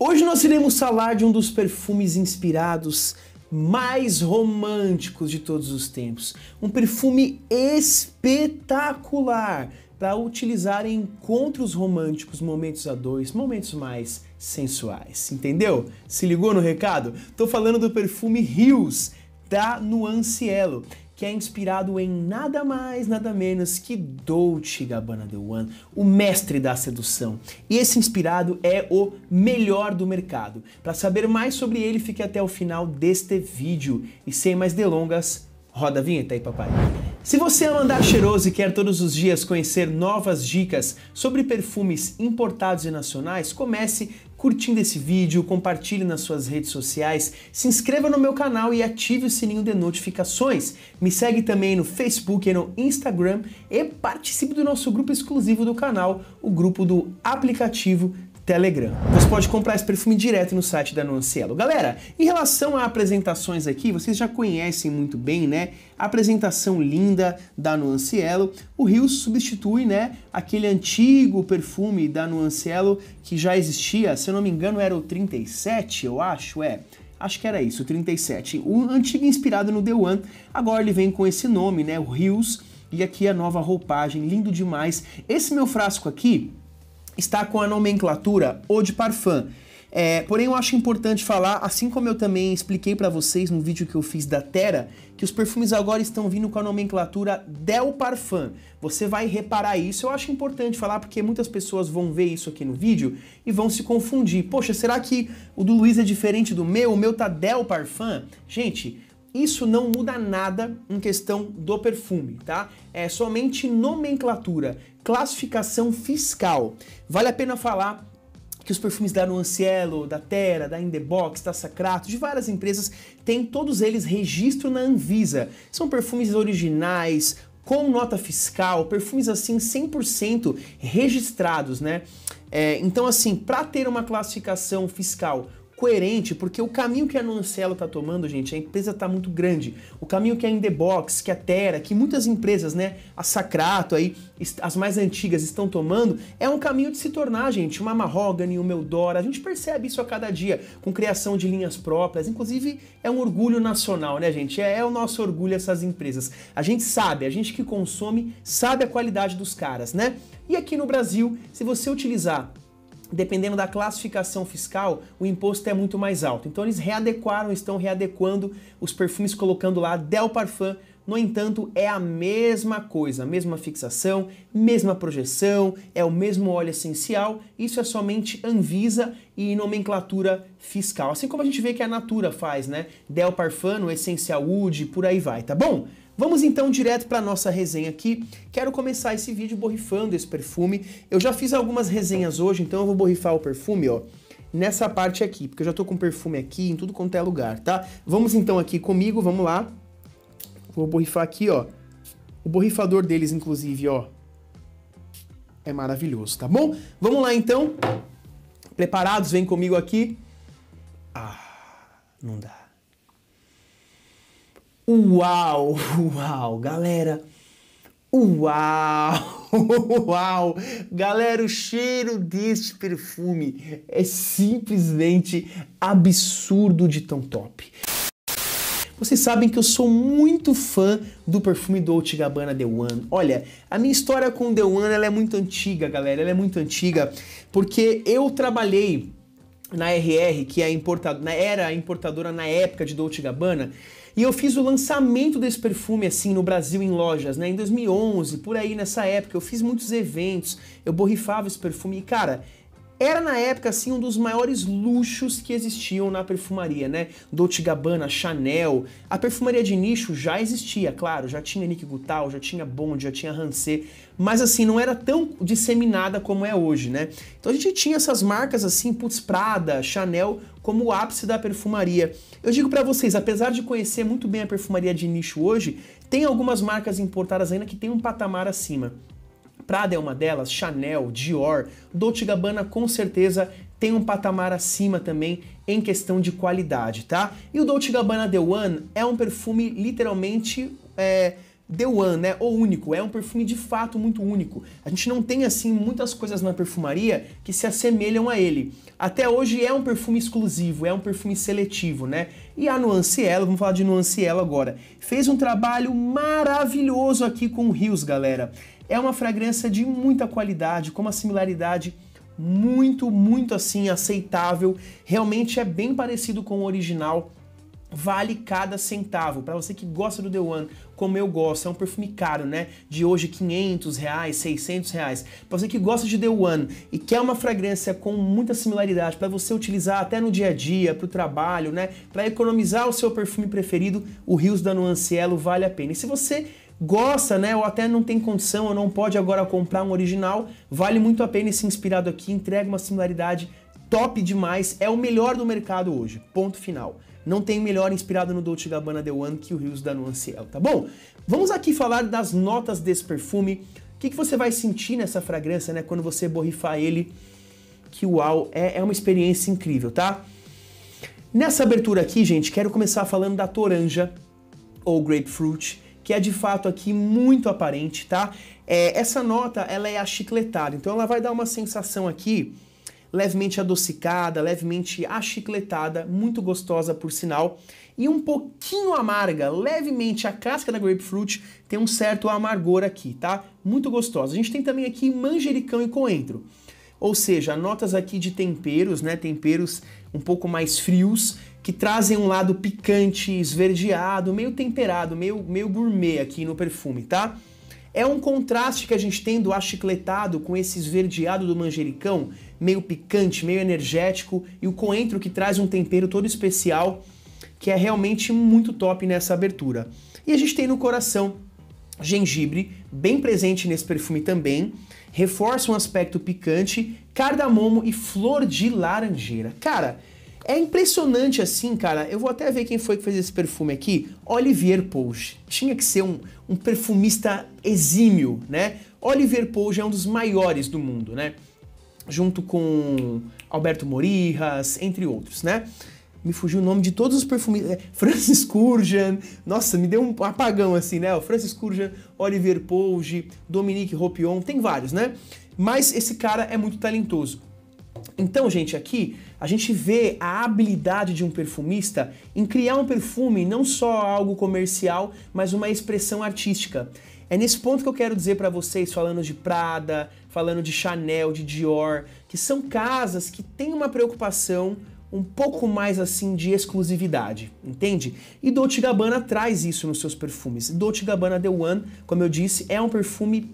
Hoje nós iremos falar de um dos perfumes inspirados mais românticos de todos os tempos. Um perfume espetacular para utilizar em encontros românticos, momentos a dois, momentos mais sensuais. Entendeu? Se ligou no recado? Tô falando do perfume Rios da Nuancielo, que é inspirado em nada mais, nada menos que Dolce Gabbana The One, o mestre da sedução. E esse inspirado é o melhor do mercado. Para saber mais sobre ele, fique até o final deste vídeo. E sem mais delongas, roda a vinheta aí, papai. Se você é um andar cheiroso e quer todos os dias conhecer novas dicas sobre perfumes importados e nacionais, comece curtindo esse vídeo, compartilhe nas suas redes sociais, se inscreva no meu canal e ative o sininho de notificações. Me segue também no Facebook e no Instagram e participe do nosso grupo exclusivo do canal, o grupo do aplicativo Telegram. Você pode comprar esse perfume direto no site da Nuncielo. Galera, em relação a apresentações aqui, vocês já conhecem muito bem, né? A apresentação linda da Nuanciello. O Rio substitui, né, aquele antigo perfume da Nuanciello que já existia, se eu não me engano, era o 37, eu acho, é. Acho que era isso, o 37. O antigo inspirado no The One, agora ele vem com esse nome, né, o Rios. E aqui a nova roupagem, lindo demais. Esse meu frasco aqui, está com a nomenclatura Eau de Parfum. É, porém, eu acho importante falar, assim como eu também expliquei para vocês no vídeo que eu fiz da Terra, que os perfumes agora estão vindo com a nomenclatura Del Parfum. Você vai reparar isso, eu acho importante falar porque muitas pessoas vão ver isso aqui no vídeo e vão se confundir. Poxa, será que o do Luiz é diferente do meu? O meu tá Del Parfum? Gente, isso não muda nada em questão do perfume, tá? É somente nomenclatura, classificação fiscal. Vale a pena falar que os perfumes da Nuancielo, da Terra, da Indebox, da Sacrato, de várias empresas, têm todos eles registro na Anvisa. São perfumes originais, com nota fiscal, perfumes assim 100% registrados, né? É, então, assim, para ter uma classificação fiscal coerente, porque o caminho que a Nancelo está tomando, gente, a empresa está muito grande. O caminho que a Indebox, que a Terra, que muitas empresas, né, a Sacrato aí, as mais antigas estão tomando, é um caminho de se tornar, gente, uma Mahogany, uma Eudora. A gente percebe isso a cada dia, com criação de linhas próprias. Inclusive, é um orgulho nacional, né, gente? É, é o nosso orgulho essas empresas. A gente sabe, a gente que consome sabe a qualidade dos caras, né? E aqui no Brasil, se você utilizar dependendo da classificação fiscal, o imposto é muito mais alto. Então eles readequaram, estão readequando os perfumes colocando lá Del Parfum. No entanto, é a mesma coisa, mesma fixação, mesma projeção, é o mesmo óleo essencial. Isso é somente Anvisa e nomenclatura fiscal. Assim como a gente vê que a Natura faz, né? Del Parfum, Essencial Wood, por aí vai, tá bom? Vamos então direto para nossa resenha aqui. Quero começar esse vídeo borrifando esse perfume. Eu já fiz algumas resenhas hoje, então eu vou borrifar o perfume, ó, nessa parte aqui, porque eu já tô com perfume aqui em tudo quanto é lugar, tá? Vamos então aqui comigo, vamos lá. Vou borrifar aqui, ó. O borrifador deles, inclusive, ó, é maravilhoso, tá bom? Vamos lá então. Preparados? Vem comigo aqui. Ah, não dá. Uau, uau, galera. Uau, uau. Galera, o cheiro deste perfume é simplesmente absurdo de tão top. Vocês sabem que eu sou muito fã do perfume Dolce Gabbana The One. Olha, a minha história com The One ela é muito antiga, galera. Ela é muito antiga porque eu trabalhei na RR, que é a importadora, era a importadora na época de Dolce Gabbana. E eu fiz o lançamento desse perfume assim no Brasil em lojas, né? Em 2011, por aí nessa época, eu fiz muitos eventos, eu borrifava esse perfume e cara, era na época assim um dos maiores luxos que existiam na perfumaria, né? Dolce Gabbana, Chanel. A perfumaria de nicho já existia, claro, já tinha Nick Gutal, já tinha Bond, já tinha Rancé mas assim não era tão disseminada como é hoje, né? Então a gente tinha essas marcas assim, putz, Prada, Chanel como o ápice da perfumaria. Eu digo para vocês, apesar de conhecer muito bem a perfumaria de nicho hoje, tem algumas marcas importadas ainda que tem um patamar acima. Prada é uma delas, Chanel, Dior, Dolce Gabbana com certeza tem um patamar acima também em questão de qualidade, tá? E o Dolce Gabbana The One é um perfume literalmente é, The One, né? Ou único, é um perfume de fato muito único. A gente não tem assim muitas coisas na perfumaria que se assemelham a ele. Até hoje é um perfume exclusivo, é um perfume seletivo, né? E a Nuancielo, vamos falar de Nuancielo agora, fez um trabalho maravilhoso aqui com o Rios, galera. É uma fragrância de muita qualidade, com uma similaridade muito, muito assim aceitável. Realmente é bem parecido com o original. Vale cada centavo. Para você que gosta do The One, como eu gosto, é um perfume caro, né? De hoje 500 reais, 600 reais. Para você que gosta de The One e quer uma fragrância com muita similaridade para você utilizar até no dia a dia, para o trabalho, né? Para economizar o seu perfume preferido, o Rios da Nuanciello vale a pena. E se você gosta, né, ou até não tem condição ou não pode agora comprar um original, vale muito a pena esse inspirado aqui, entrega uma similaridade top demais, é o melhor do mercado hoje, ponto final. Não tem melhor inspirado no Dolce Gabbana The One que o Rios da Nuanciel, tá bom? Vamos aqui falar das notas desse perfume, o que, que você vai sentir nessa fragrância, né, quando você borrifar ele, que uau, é, é uma experiência incrível, tá? Nessa abertura aqui, gente, quero começar falando da toranja ou grapefruit, que é de fato aqui muito aparente, tá? É, essa nota ela é achicletada, então ela vai dar uma sensação aqui levemente adocicada, levemente achicletada, muito gostosa por sinal, e um pouquinho amarga, levemente a casca da grapefruit tem um certo amargor aqui, tá? Muito gostosa. A gente tem também aqui manjericão e coentro. Ou seja, notas aqui de temperos, né? Temperos um pouco mais frios, que trazem um lado picante, esverdeado, meio temperado, meio, meio gourmet aqui no perfume, tá? É um contraste que a gente tem do achicletado com esse esverdeado do manjericão, meio picante, meio energético, e o coentro que traz um tempero todo especial, que é realmente muito top nessa abertura. E a gente tem no coração gengibre, bem presente nesse perfume também, reforça um aspecto picante, cardamomo e flor de laranjeira. Cara, é impressionante assim, cara. Eu vou até ver quem foi que fez esse perfume aqui. Olivier Pouge. Tinha que ser um, um perfumista exímio, né? Olivier Pouge é um dos maiores do mundo, né? Junto com Alberto Morirras, entre outros, né? me fugiu o nome de todos os perfumistas. É, Francis Kurjan, nossa, me deu um apagão assim, né? O Francis Kurjan, Oliver Pouge, Dominique Ropion, tem vários, né? Mas esse cara é muito talentoso. Então, gente, aqui a gente vê a habilidade de um perfumista em criar um perfume não só algo comercial, mas uma expressão artística. É nesse ponto que eu quero dizer para vocês, falando de Prada, falando de Chanel, de Dior, que são casas que têm uma preocupação um pouco mais assim de exclusividade, entende? E Dolce Gabbana traz isso nos seus perfumes. Dolce Gabbana The One, como eu disse, é um perfume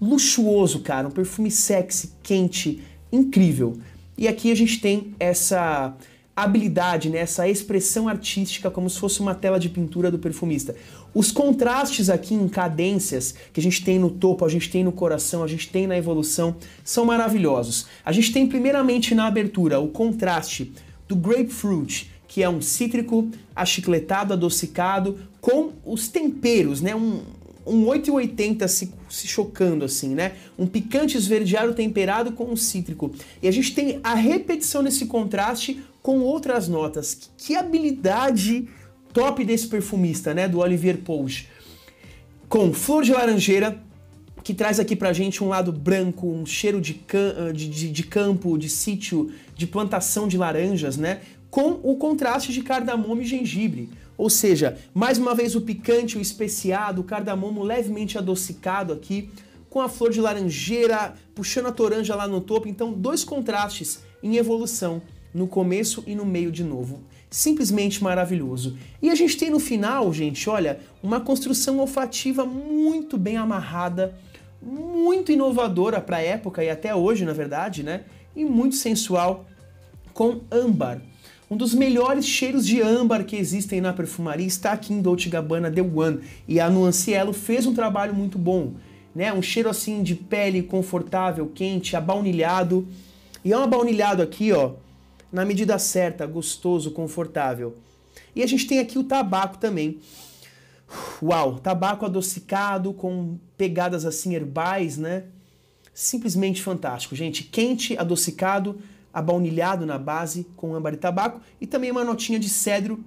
luxuoso, cara, um perfume sexy, quente, incrível. E aqui a gente tem essa habilidade, né, essa expressão artística como se fosse uma tela de pintura do perfumista. Os contrastes aqui em cadências que a gente tem no topo, a gente tem no coração, a gente tem na evolução, são maravilhosos. A gente tem primeiramente na abertura o contraste do grapefruit, que é um cítrico achicletado, adocicado, com os temperos, né, um um 880 se, se chocando, assim, né? Um picante esverdeado temperado com um cítrico. E a gente tem a repetição desse contraste com outras notas. Que habilidade top desse perfumista, né? Do Olivier Pouge. Com flor de laranjeira, que traz aqui pra gente um lado branco, um cheiro de, can ah, de, de, de campo, de sítio, de plantação de laranjas, né? Com o contraste de cardamomo e gengibre ou seja, mais uma vez o picante, o especiado, o cardamomo levemente adocicado aqui, com a flor de laranjeira puxando a toranja lá no topo. Então, dois contrastes em evolução, no começo e no meio de novo. Simplesmente maravilhoso. E a gente tem no final, gente, olha, uma construção olfativa muito bem amarrada, muito inovadora para a época e até hoje, na verdade, né? E muito sensual com âmbar. Um dos melhores cheiros de âmbar que existem na perfumaria está aqui em Dolce Gabbana The One e a Nuanciello fez um trabalho muito bom, né? Um cheiro assim de pele confortável, quente, abaunilhado. E é um abaunilhado aqui, ó, na medida certa, gostoso, confortável. E a gente tem aqui o tabaco também. Uau, tabaco adocicado com pegadas assim herbais, né? Simplesmente fantástico, gente. Quente, adocicado, abaunilhado na base com âmbar e tabaco e também uma notinha de cedro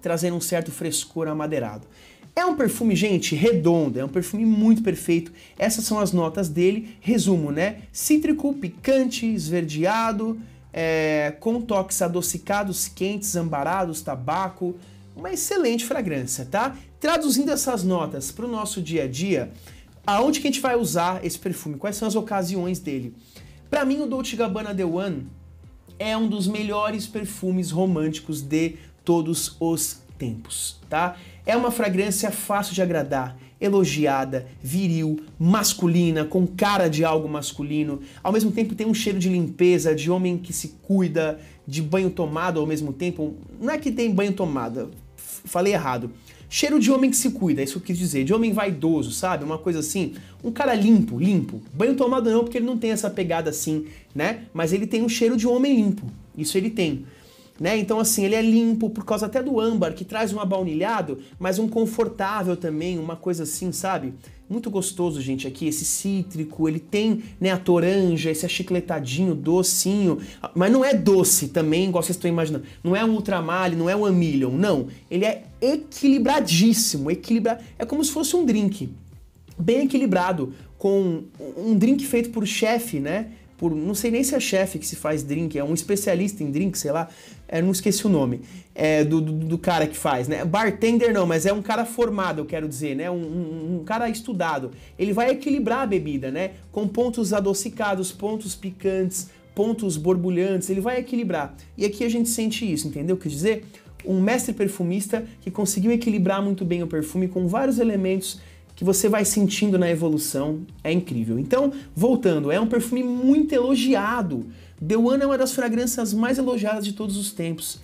trazendo um certo frescor amadeirado. É um perfume, gente, redondo, é um perfume muito perfeito. Essas são as notas dele. Resumo, né? Cítrico, picante, esverdeado, é, com toques adocicados, quentes, ambarados, tabaco. Uma excelente fragrância, tá? Traduzindo essas notas para o nosso dia a dia, aonde que a gente vai usar esse perfume? Quais são as ocasiões dele? Para mim, o Dolce Gabbana The One é um dos melhores perfumes românticos de todos os tempos, tá? É uma fragrância fácil de agradar, elogiada, viril, masculina, com cara de algo masculino. Ao mesmo tempo tem um cheiro de limpeza, de homem que se cuida, de banho tomado ao mesmo tempo. Não é que tem banho tomado, falei errado. Cheiro de homem que se cuida, é isso que eu quis dizer, de homem vaidoso, sabe? Uma coisa assim, um cara limpo, limpo. Banho tomado não, porque ele não tem essa pegada assim, né? Mas ele tem um cheiro de homem limpo. Isso ele tem. Né? Então, assim, ele é limpo por causa até do âmbar, que traz um abaunilhado, mas um confortável também, uma coisa assim, sabe? Muito gostoso, gente, aqui, esse cítrico, ele tem, né, a toranja, esse achicletadinho, docinho, ah, mas não é doce também, igual vocês estão imaginando. Não é um ultramale, não é um amilion, não. Ele é equilibradíssimo, equilibra... é como se fosse um drink, bem equilibrado, com um drink feito por chefe, né, por não sei nem se é chefe que se faz drink, é um especialista em drink, sei lá, é, não esqueci o nome é, do, do, do, cara que faz, né? Bartender não, mas é um cara formado, eu quero dizer, né? Um, um, um, cara estudado. Ele vai equilibrar a bebida, né? Com pontos adocicados, pontos picantes, pontos borbulhantes, ele vai equilibrar. E aqui a gente sente isso, entendeu? Quer dizer, um mestre perfumista que conseguiu equilibrar muito bem o perfume com vários elementos que você vai sentindo na evolução é incrível. Então, voltando, é um perfume muito elogiado. The One é uma das fragrâncias mais elogiadas de todos os tempos.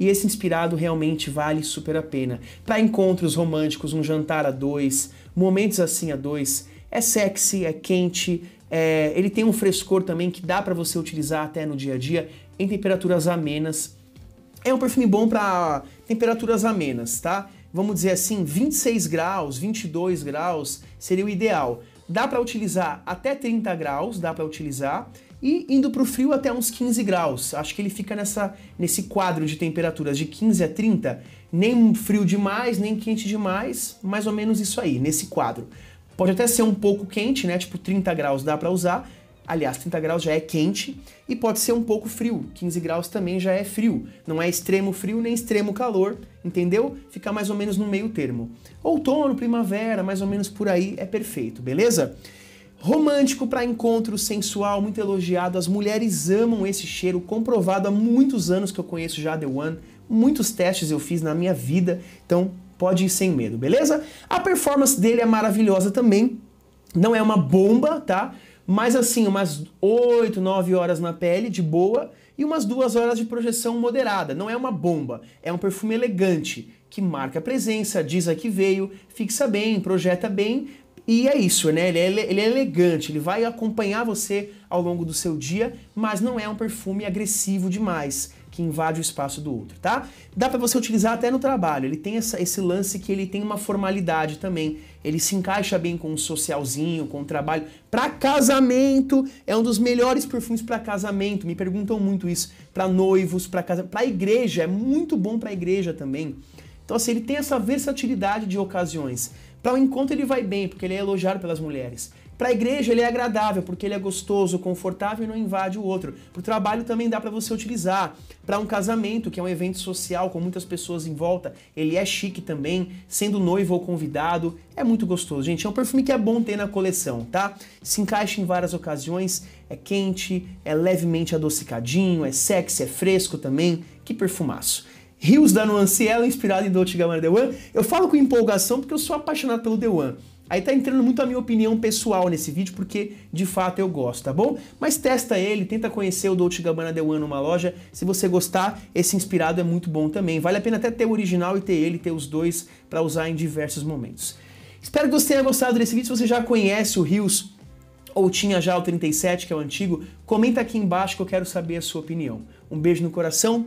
E esse inspirado realmente vale super a pena. Para encontros românticos, um jantar a dois, momentos assim a dois, é sexy, é quente, é... ele tem um frescor também que dá para você utilizar até no dia a dia em temperaturas amenas. É um perfume bom para temperaturas amenas, tá? vamos dizer assim, 26 graus, 22 graus seria o ideal. Dá para utilizar até 30 graus, dá para utilizar, e indo para o frio até uns 15 graus. Acho que ele fica nessa, nesse quadro de temperaturas de 15 a 30, nem frio demais, nem quente demais, mais ou menos isso aí, nesse quadro. Pode até ser um pouco quente, né? Tipo 30 graus dá para usar, Aliás, 30 graus já é quente e pode ser um pouco frio. 15 graus também já é frio. Não é extremo frio nem extremo calor, entendeu? Fica mais ou menos no meio termo. Outono, primavera, mais ou menos por aí é perfeito, beleza? Romântico para encontro, sensual, muito elogiado. As mulheres amam esse cheiro, comprovado há muitos anos que eu conheço já The One. Muitos testes eu fiz na minha vida, então pode ir sem medo, beleza? A performance dele é maravilhosa também. Não é uma bomba, tá? Mas assim, umas 8, 9 horas na pele, de boa, e umas 2 horas de projeção moderada. Não é uma bomba, é um perfume elegante, que marca a presença, diz a que veio, fixa bem, projeta bem, e é isso, né? Ele é, ele é elegante, ele vai acompanhar você ao longo do seu dia, mas não é um perfume agressivo demais que invade o espaço do outro, tá? Dá para você utilizar até no trabalho. Ele tem essa, esse lance que ele tem uma formalidade também. Ele se encaixa bem com o um socialzinho, com o um trabalho. Para casamento é um dos melhores perfumes para casamento. Me perguntam muito isso. Para noivos, para casa, para igreja é muito bom para igreja também. Então assim, ele tem essa versatilidade de ocasiões. Para o um encontro ele vai bem, porque ele é elogiado pelas mulheres. Para a igreja ele é agradável, porque ele é gostoso, confortável e não invade o outro. Para o trabalho também dá para você utilizar. Para um casamento, que é um evento social com muitas pessoas em volta, ele é chique também, sendo noivo ou convidado, é muito gostoso. Gente, é um perfume que é bom ter na coleção, tá? Se encaixa em várias ocasiões, é quente, é levemente adocicadinho, é sexy, é fresco também. Que perfumaço. Rios da Nuance Ela, é inspirado em Dolce Gabbana The One. Eu falo com empolgação porque eu sou apaixonado pelo The One. Aí tá entrando muito a minha opinião pessoal nesse vídeo, porque de fato eu gosto, tá bom? Mas testa ele, tenta conhecer o Dolce Gabbana The One numa loja. Se você gostar, esse inspirado é muito bom também. Vale a pena até ter o original e ter ele, ter os dois para usar em diversos momentos. Espero que você tenha gostado desse vídeo. Se você já conhece o Rios ou tinha já o 37, que é o antigo, comenta aqui embaixo que eu quero saber a sua opinião. Um beijo no coração